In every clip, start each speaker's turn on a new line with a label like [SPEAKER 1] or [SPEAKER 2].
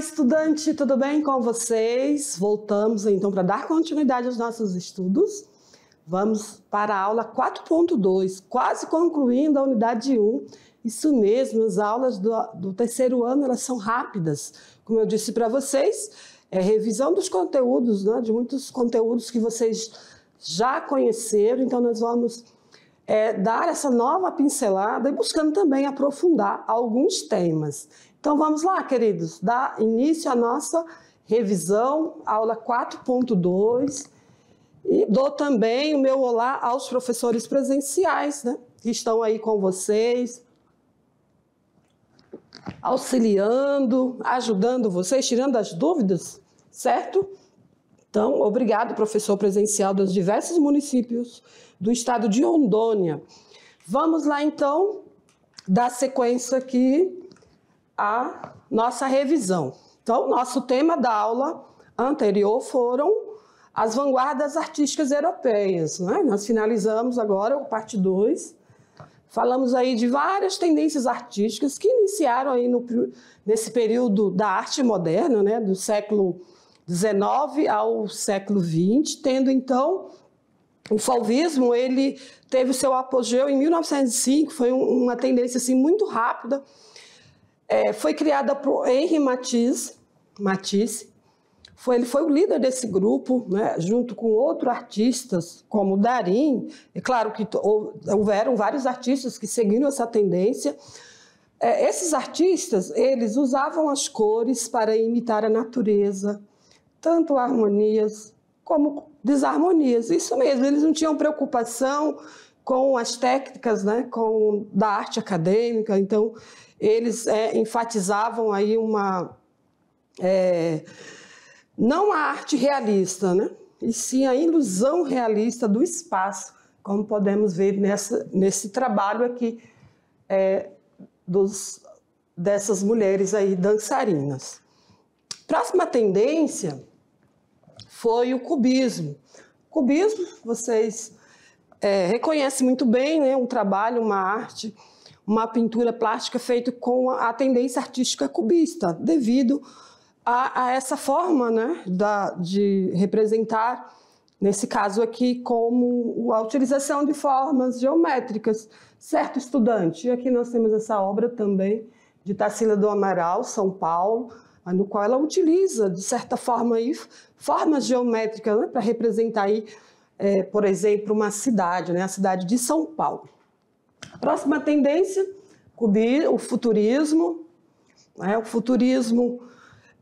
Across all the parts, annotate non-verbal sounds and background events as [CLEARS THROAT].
[SPEAKER 1] estudante, tudo bem com vocês? Voltamos então para dar continuidade aos nossos estudos. Vamos para a aula 4.2, quase concluindo a unidade 1. Isso mesmo, as aulas do, do terceiro ano elas são rápidas. Como eu disse para vocês, é revisão dos conteúdos, né, de muitos conteúdos que vocês já conheceram. Então, nós vamos é, dar essa nova pincelada e buscando também aprofundar alguns temas. Então vamos lá, queridos, dá início à nossa revisão, aula 4.2. E dou também o meu olá aos professores presenciais, né, que estão aí com vocês, auxiliando, ajudando vocês, tirando as dúvidas, certo? Então, obrigado, professor presencial dos diversos municípios do estado de Rondônia. Vamos lá, então, dar sequência aqui a nossa revisão. Então, nosso tema da aula anterior foram as vanguardas artísticas europeias. Né? Nós finalizamos agora o parte 2. Falamos aí de várias tendências artísticas que iniciaram aí no, nesse período da arte moderna, né? do século XIX ao século XX, tendo então o fauvismo ele teve seu apogeu em 1905, foi uma tendência assim muito rápida é, foi criada por Henri Matisse, Matisse foi, ele foi o líder desse grupo, né, junto com outros artistas, como Darim, é claro que houveram vários artistas que seguiram essa tendência. É, esses artistas, eles usavam as cores para imitar a natureza, tanto harmonias como desarmonias, isso mesmo, eles não tinham preocupação com as técnicas né, com, da arte acadêmica. Então, eles é, enfatizavam aí uma. É, não a arte realista, né? e sim a ilusão realista do espaço, como podemos ver nessa, nesse trabalho aqui é, dos, dessas mulheres aí dançarinas. Próxima tendência foi o cubismo. Cubismo, vocês é, reconhece muito bem né, um trabalho, uma arte, uma pintura plástica feita com a tendência artística cubista, devido a, a essa forma né, da, de representar, nesse caso aqui, como a utilização de formas geométricas. Certo, estudante? E aqui nós temos essa obra também de Tarsila do Amaral, São Paulo, no qual ela utiliza, de certa forma, aí, formas geométricas né, para representar aí é, por exemplo, uma cidade, né, a cidade de São Paulo. A próxima tendência, o futurismo. Né, o futurismo,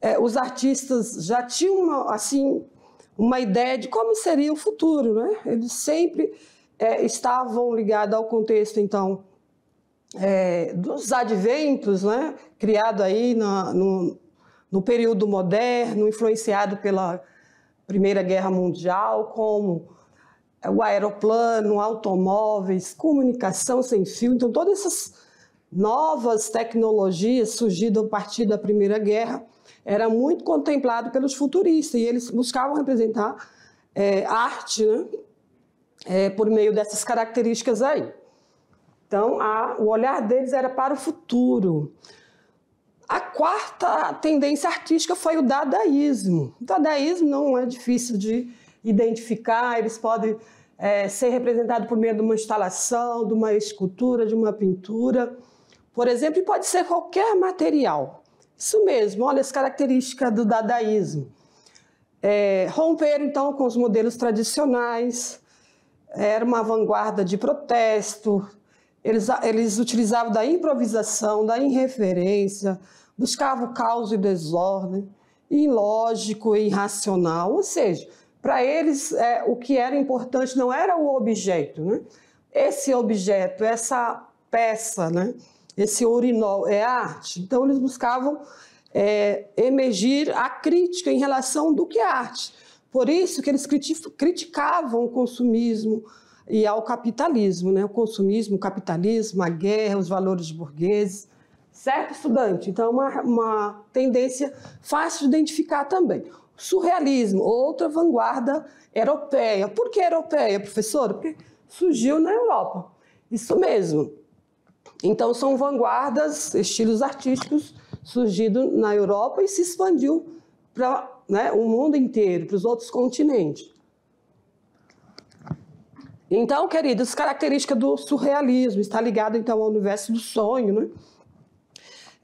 [SPEAKER 1] é, os artistas já tinham uma, assim, uma ideia de como seria o futuro. Né? Eles sempre é, estavam ligados ao contexto, então, é, dos adventos, né, criado aí na, no, no período moderno, influenciado pela Primeira Guerra Mundial, como o aeroplano, automóveis, comunicação sem fio. Então, todas essas novas tecnologias surgidas a partir da Primeira Guerra era muito contemplado pelos futuristas e eles buscavam representar é, arte né? é, por meio dessas características aí. Então, a, o olhar deles era para o futuro. A quarta tendência artística foi o dadaísmo. O dadaísmo não é difícil de identificar, eles podem é, ser representados por meio de uma instalação, de uma escultura, de uma pintura, por exemplo, pode ser qualquer material. Isso mesmo, olha as características do dadaísmo. É, romper então com os modelos tradicionais, era uma vanguarda de protesto, eles, eles utilizavam da improvisação, da irreferência, buscavam caos e desordem, ilógico e irracional, ou seja, para eles, é, o que era importante não era o objeto, né? Esse objeto, essa peça, né? Esse urinol é arte. Então eles buscavam é, emergir a crítica em relação do que é arte. Por isso que eles criticavam o consumismo e ao capitalismo, né? O consumismo, o capitalismo, a guerra, os valores burgueses certo estudante. Então, é uma, uma tendência fácil de identificar também surrealismo, outra vanguarda europeia. Por que europeia, professora? Porque surgiu na Europa. Isso mesmo. Então, são vanguardas, estilos artísticos surgidos na Europa e se expandiu para né, o mundo inteiro, para os outros continentes. Então, queridos, característica do surrealismo está ligado então ao universo do sonho, né?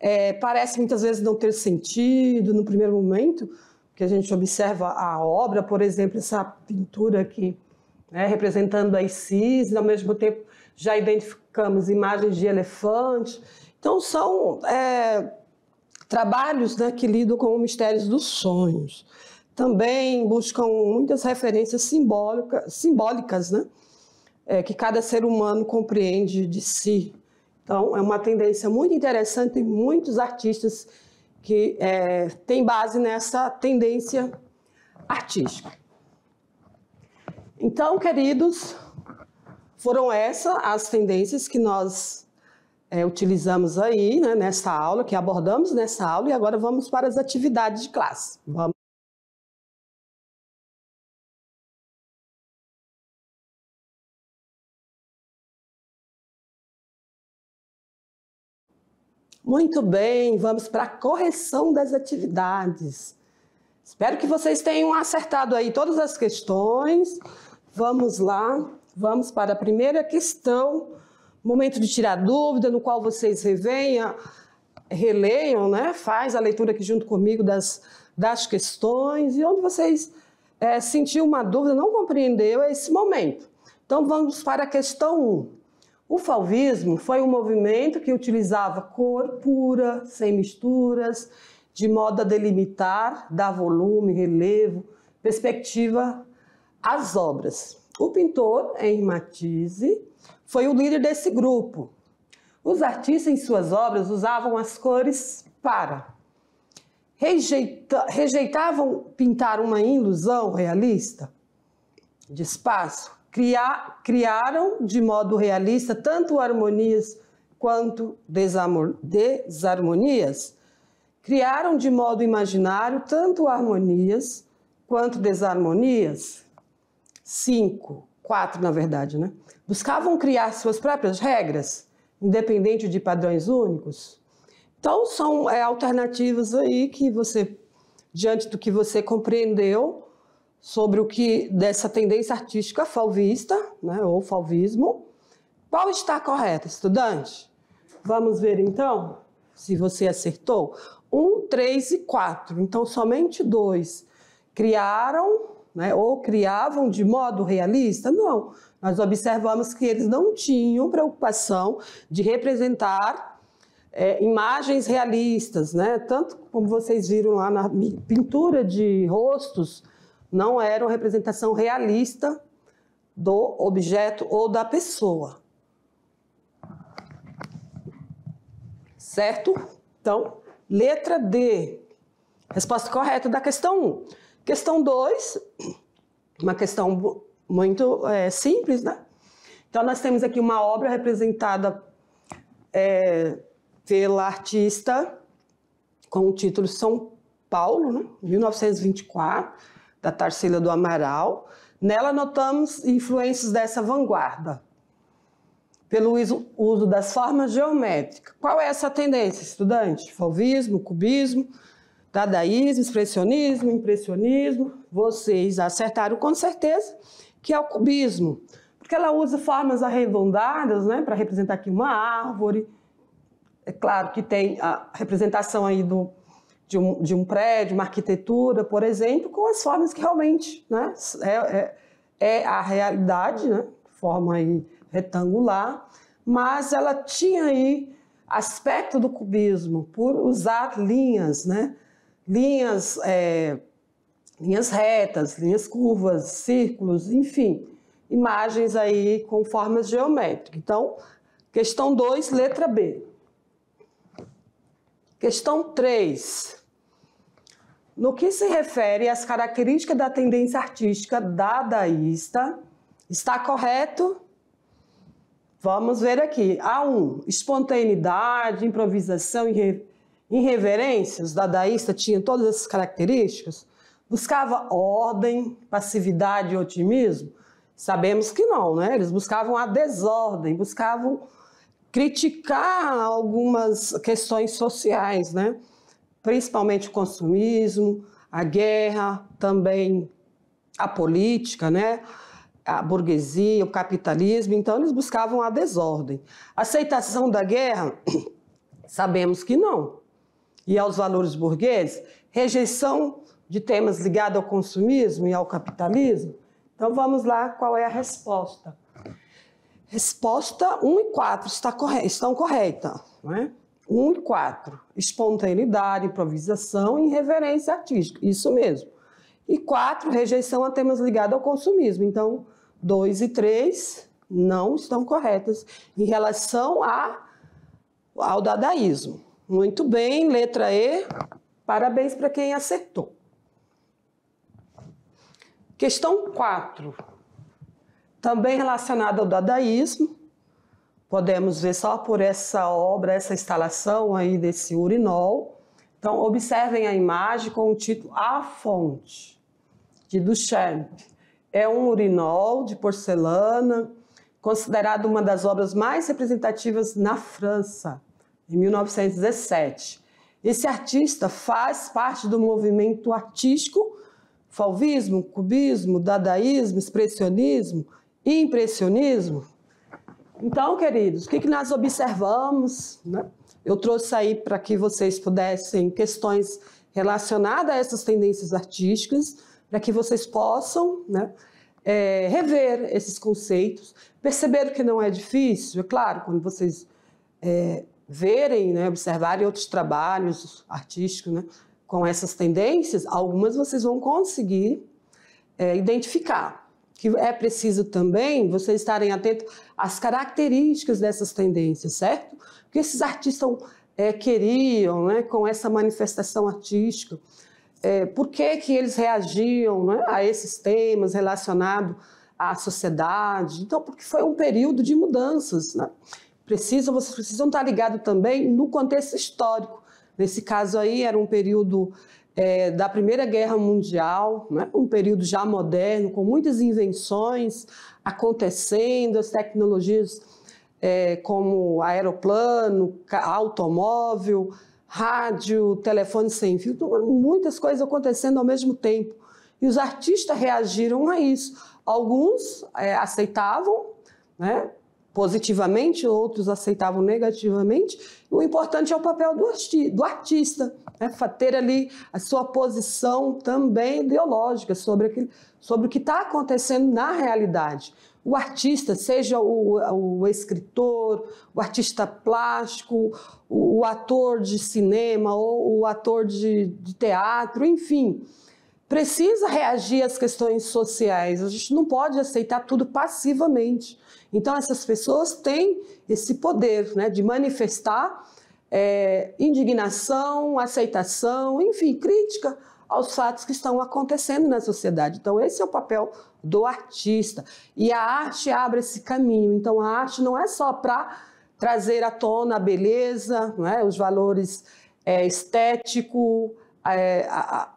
[SPEAKER 1] É, parece muitas vezes não ter sentido no primeiro momento, que a gente observa a obra, por exemplo, essa pintura aqui, né, representando as cis, ao mesmo tempo já identificamos imagens de elefantes. Então, são é, trabalhos né, que lidam com mistérios dos sonhos. Também buscam muitas referências simbólica, simbólicas, né, é, que cada ser humano compreende de si. Então, é uma tendência muito interessante, e muitos artistas que é, tem base nessa tendência artística. Então, queridos, foram essas as tendências que nós é, utilizamos aí né, nessa aula, que abordamos nessa aula, e agora vamos para as atividades de classe. Vamos. Muito bem, vamos para a correção das atividades. Espero que vocês tenham acertado aí todas as questões. Vamos lá, vamos para a primeira questão. Momento de tirar dúvida, no qual vocês revenham, releiam, né? Faz a leitura aqui junto comigo das, das questões e onde vocês é, sentiu uma dúvida, não compreendeu é esse momento. Então vamos para a questão 1. O falvismo foi um movimento que utilizava cor pura, sem misturas, de modo a delimitar, dar volume, relevo, perspectiva às obras. O pintor, Henri Matisse, foi o líder desse grupo. Os artistas, em suas obras, usavam as cores para rejeitavam pintar uma ilusão realista de espaço, criar, criaram de modo realista tanto harmonias quanto desamor, desarmonias, criaram de modo imaginário tanto harmonias quanto desarmonias. Cinco, quatro na verdade, né? Buscavam criar suas próprias regras, independente de padrões únicos. Então são é, alternativas aí que você, diante do que você compreendeu, sobre o que dessa tendência artística falvista, né, ou falvismo, qual está correta, estudante? Vamos ver então se você acertou. Um, três e quatro. Então, somente dois criaram né, ou criavam de modo realista? Não. Nós observamos que eles não tinham preocupação de representar é, imagens realistas, né? Tanto como vocês viram lá na pintura de rostos não era uma representação realista do objeto ou da pessoa. Certo? Então, letra D. Resposta correta da questão 1. Questão 2, uma questão muito é, simples, né? Então, nós temos aqui uma obra representada é, pela artista com o título São Paulo, né? 1924 da Tarsila do Amaral. Nela notamos influências dessa vanguarda, pelo uso das formas geométricas. Qual é essa tendência, estudante? Fauvismo, cubismo, dadaísmo, expressionismo, impressionismo. Vocês acertaram com certeza que é o cubismo, porque ela usa formas arredondadas né, para representar aqui uma árvore. É claro que tem a representação aí do de um, de um prédio, uma arquitetura, por exemplo, com as formas que realmente né, é, é, é a realidade, né, forma aí retangular, mas ela tinha aí aspecto do cubismo por usar linhas, né, linhas, é, linhas retas, linhas curvas, círculos, enfim, imagens aí com formas geométricas. Então, questão 2, letra B. Questão 3. No que se refere às características da tendência artística dadaísta, está correto? Vamos ver aqui. A1, espontaneidade, improvisação e irreverência. Os dadaístas tinham todas essas características? Buscava ordem, passividade e otimismo? Sabemos que não, né? Eles buscavam a desordem, buscavam criticar algumas questões sociais, né? principalmente o consumismo, a guerra, também a política, né? a burguesia, o capitalismo, então eles buscavam a desordem. Aceitação da guerra, [CLEARS THROAT] sabemos que não. E aos valores burgueses, rejeição de temas ligados ao consumismo e ao capitalismo. Então vamos lá, qual é a resposta? Resposta 1 e 4 está corre estão corretas. Não é? 1 e 4, espontaneidade, improvisação e irreverência artística, isso mesmo. E 4, rejeição a temas ligados ao consumismo. Então, 2 e 3 não estão corretas em relação a, ao dadaísmo. Muito bem, letra E, parabéns para quem acertou. Questão 4, também relacionada ao dadaísmo Podemos ver só por essa obra, essa instalação aí desse urinol. Então, observem a imagem com o título A Fonte, de Duchamp. É um urinol de porcelana, considerado uma das obras mais representativas na França, em 1917. Esse artista faz parte do movimento artístico fauvismo, cubismo, dadaísmo, expressionismo, impressionismo, então, queridos, o que, que nós observamos? Né? Eu trouxe aí para que vocês pudessem questões relacionadas a essas tendências artísticas, para que vocês possam né, é, rever esses conceitos, perceber que não é difícil, é claro, quando vocês é, verem, né, observarem outros trabalhos artísticos né, com essas tendências, algumas vocês vão conseguir é, identificar que é preciso também vocês estarem atentos às características dessas tendências, certo? Que esses artistas é, queriam né, com essa manifestação artística? É, por que, que eles reagiam né, a esses temas relacionados à sociedade? Então, porque foi um período de mudanças. Né? Precisa, vocês precisam estar ligados também no contexto histórico. Nesse caso aí, era um período é, da Primeira Guerra Mundial, né? um período já moderno, com muitas invenções acontecendo, as tecnologias é, como aeroplano, automóvel, rádio, telefone sem fio, muitas coisas acontecendo ao mesmo tempo. E os artistas reagiram a isso. Alguns é, aceitavam, né? positivamente, outros aceitavam negativamente. O importante é o papel do, arti do artista, né? ter ali a sua posição também ideológica sobre, sobre o que está acontecendo na realidade. O artista, seja o, o escritor, o artista plástico, o, o, ator de cinema ou o ator de, de teatro, enfim, precisa reagir às questões sociais. A gente não pode aceitar tudo passivamente. Então, essas pessoas têm esse poder né, de manifestar é, indignação, aceitação, enfim, crítica aos fatos que estão acontecendo na sociedade. Então, esse é o papel do artista. E a arte abre esse caminho. Então, a arte não é só para trazer à tona a beleza, né, os valores é, estéticos, é, a,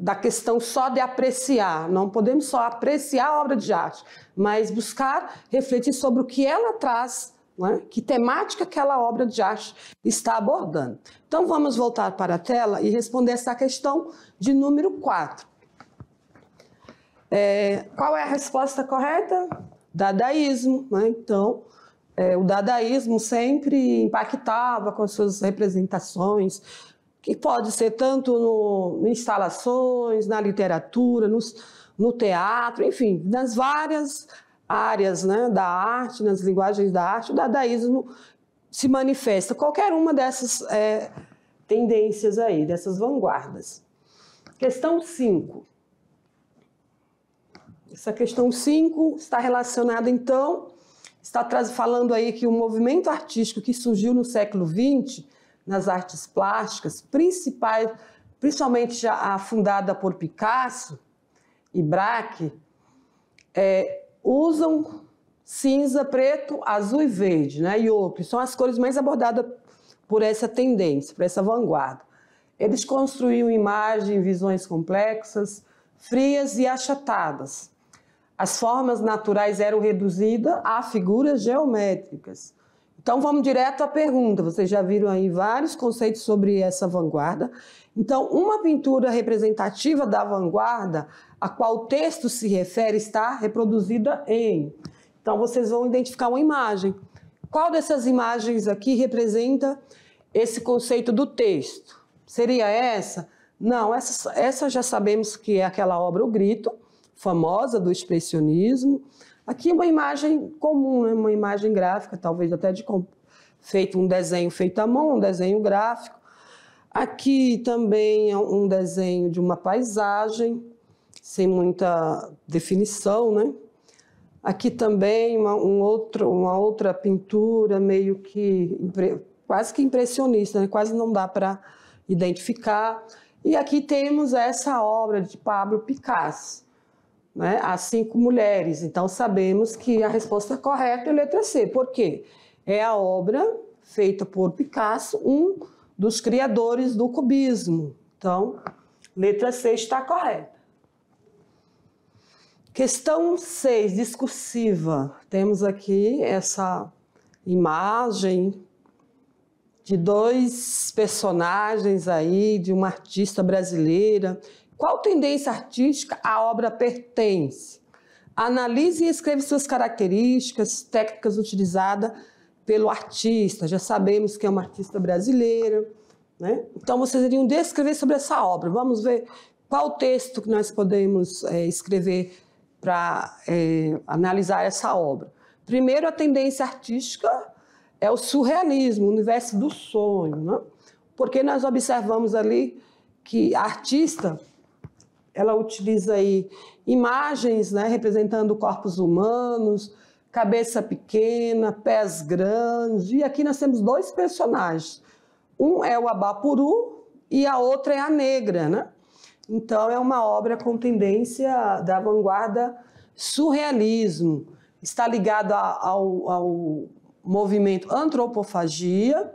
[SPEAKER 1] da questão só de apreciar. Não podemos só apreciar a obra de arte, mas buscar refletir sobre o que ela traz, é? que temática aquela obra de arte está abordando. Então vamos voltar para a tela e responder essa questão de número 4. É, qual é a resposta correta? Dadaísmo. É? Então, é, o dadaísmo sempre impactava com as suas representações, que pode ser tanto no, em instalações, na literatura, no teatro, enfim, nas várias áreas né, da arte, nas linguagens da arte, o dadaísmo se manifesta, qualquer uma dessas é, tendências aí, dessas vanguardas. Questão 5. Essa questão 5 está relacionada, então, está falando aí que o movimento artístico que surgiu no século XX nas artes plásticas, principais, principalmente a fundada por Picasso e Braque, é, usam cinza, preto, azul e verde, né? E outros são as cores mais abordadas por essa tendência, por essa vanguarda. Eles construíam imagens, visões complexas, frias e achatadas. As formas naturais eram reduzidas a figuras geométricas. Então vamos direto à pergunta. Vocês já viram aí vários conceitos sobre essa vanguarda. Então, uma pintura representativa da vanguarda, a qual o texto se refere, está reproduzida em. Então vocês vão identificar uma imagem. Qual dessas imagens aqui representa esse conceito do texto? Seria essa? Não, essa, essa já sabemos que é aquela obra O Grito, famosa do expressionismo. Aqui é uma imagem comum, né? uma imagem gráfica, talvez até de feito um desenho feito à mão, um desenho gráfico. Aqui também é um desenho de uma paisagem, sem muita definição, né? Aqui também uma, um outro, uma outra pintura meio que quase que impressionista, né? quase não dá para identificar. E aqui temos essa obra de Pablo Picasso né, a cinco mulheres. Então, sabemos que a resposta correta é a letra C. Por quê? É a obra feita por Picasso, um dos criadores do cubismo. Então, letra C está correta. Questão 6, discursiva. Temos aqui essa imagem de dois personagens aí, de uma artista brasileira qual tendência artística a obra pertence? Analise e escreva suas características, técnicas utilizadas pelo artista. Já sabemos que é uma artista brasileira. Né? Então, vocês iriam descrever sobre essa obra. Vamos ver qual texto que nós podemos é, escrever para é, analisar essa obra. Primeiro, a tendência artística é o surrealismo, o universo do sonho, né? porque nós observamos ali que a artista ela utiliza aí imagens né, representando corpos humanos, cabeça pequena, pés grandes. E aqui nós temos dois personagens. Um é o Abapuru e a outra é a Negra, né? Então é uma obra com tendência da vanguarda surrealismo. Está ligada ao, ao movimento antropofagia,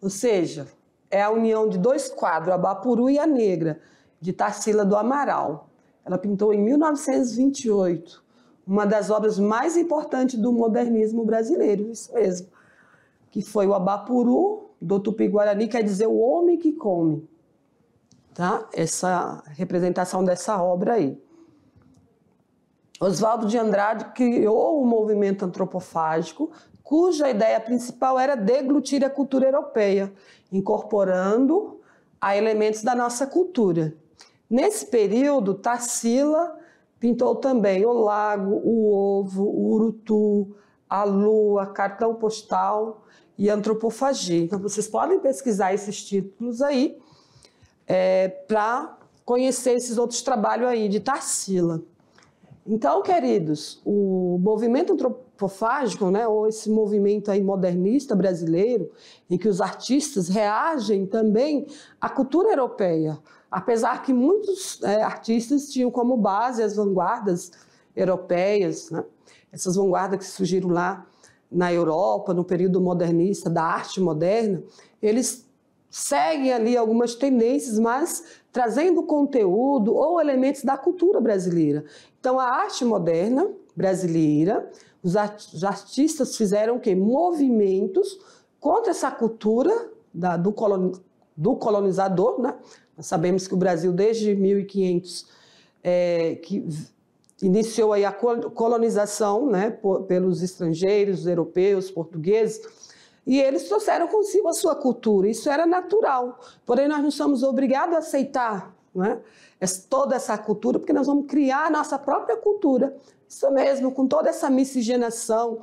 [SPEAKER 1] ou seja, é a união de dois quadros, a e a Negra de Tarsila do Amaral. Ela pintou em 1928, uma das obras mais importantes do modernismo brasileiro, isso mesmo, que foi o Abapuru, do Tupi-Guarani, quer dizer o homem que come. Tá? Essa representação dessa obra aí. Oswaldo de Andrade criou o um movimento antropofágico, cuja ideia principal era deglutir a cultura europeia, incorporando a elementos da nossa cultura. Nesse período, Tarsila pintou também o lago, o ovo, o urutu, a lua, cartão postal e antropofagia. Então, vocês podem pesquisar esses títulos aí é, para conhecer esses outros trabalhos aí de Tarsila. Então, queridos, o movimento antropofágico, né, ou esse movimento aí modernista brasileiro, em que os artistas reagem também à cultura europeia, apesar que muitos é, artistas tinham como base as vanguardas europeias, né? essas vanguardas que surgiram lá na Europa, no período modernista, da arte moderna, eles seguem ali algumas tendências, mas trazendo conteúdo ou elementos da cultura brasileira. Então, a arte moderna brasileira, os, artistas fizeram o quê? Movimentos contra essa cultura da, do, colon do colonizador, né? Nós sabemos que o Brasil, desde 1500, é, que iniciou aí a colonização né, pelos estrangeiros, europeus, portugueses, e eles trouxeram consigo a sua cultura. Isso era natural. Porém, nós não somos obrigados a aceitar né, toda essa cultura, porque nós vamos criar a nossa própria cultura. Isso mesmo, com toda essa miscigenação,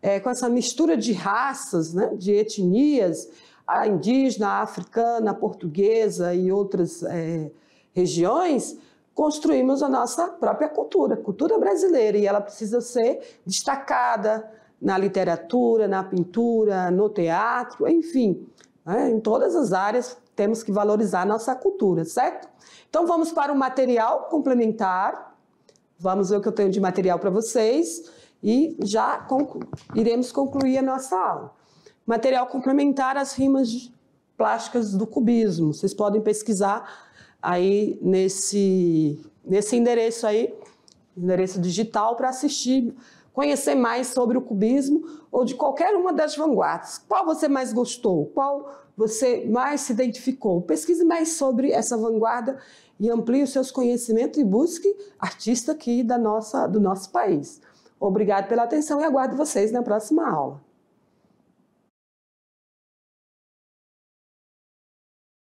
[SPEAKER 1] é, com essa mistura de raças, né, de etnias, a indígena, a africana, a portuguesa e outras é, regiões, construímos a nossa própria cultura, cultura brasileira, e ela precisa ser destacada na literatura, na pintura, no teatro, enfim, né? em todas as áreas temos que valorizar a nossa cultura, certo? Então vamos para o material complementar, vamos ver o que eu tenho de material para vocês e já conclu iremos concluir a nossa aula material complementar às rimas plásticas do cubismo. Vocês podem pesquisar aí nesse, nesse endereço aí, endereço digital, para assistir, conhecer mais sobre o cubismo ou de qualquer uma das vanguardas. Qual você mais gostou? Qual você mais se identificou? Pesquise mais sobre essa vanguarda e amplie os seus conhecimentos e busque artista aqui da nossa, do nosso país. Obrigado pela atenção e aguardo vocês na próxima aula.